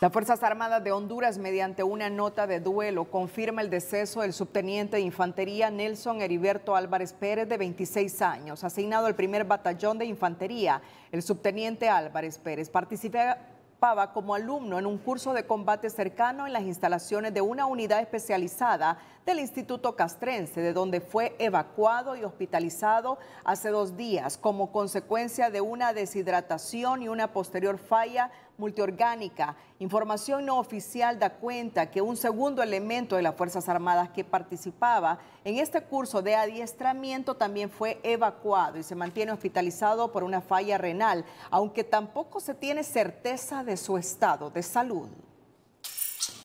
Las Fuerzas Armadas de Honduras, mediante una nota de duelo, confirma el deceso del subteniente de infantería Nelson Heriberto Álvarez Pérez, de 26 años, asignado al primer batallón de infantería. El subteniente Álvarez Pérez participaba como alumno en un curso de combate cercano en las instalaciones de una unidad especializada del Instituto Castrense, de donde fue evacuado y hospitalizado hace dos días como consecuencia de una deshidratación y una posterior falla multiorgánica. Información no oficial da cuenta que un segundo elemento de las Fuerzas Armadas que participaba en este curso de adiestramiento también fue evacuado y se mantiene hospitalizado por una falla renal, aunque tampoco se tiene certeza de su estado de salud.